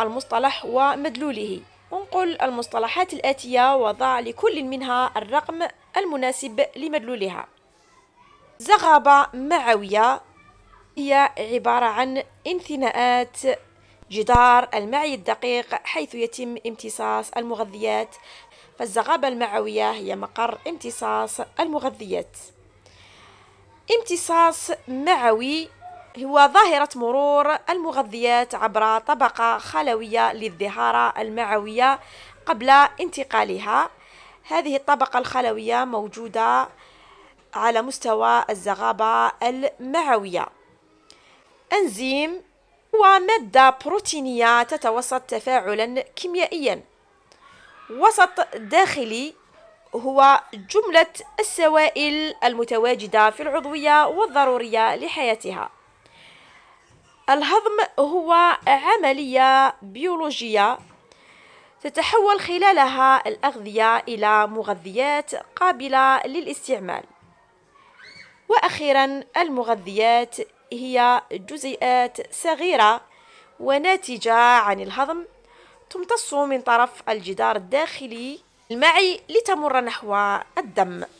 المصطلح ومدلوله انقل المصطلحات الآتية وضع لكل منها الرقم المناسب لمدلولها زغابة معوية هي عبارة عن انثناءات جدار المعي الدقيق حيث يتم امتصاص المغذيات فالزغابة المعوية هي مقر امتصاص المغذيات امتصاص معوي هو ظاهرة مرور المغذيات عبر طبقة خلوية للظهارة المعوية قبل انتقالها هذه الطبقة الخلوية موجودة على مستوى الزغابة المعوية أنزيم هو مادة بروتينية تتوسط تفاعلا كيميائيا وسط داخلي هو جملة السوائل المتواجدة في العضوية والضرورية لحياتها الهضم هو عملية بيولوجية تتحول خلالها الأغذية إلى مغذيات قابلة للاستعمال وأخيرا المغذيات هي جزيئات صغيرة وناتجة عن الهضم تمتص من طرف الجدار الداخلي المعي لتمر نحو الدم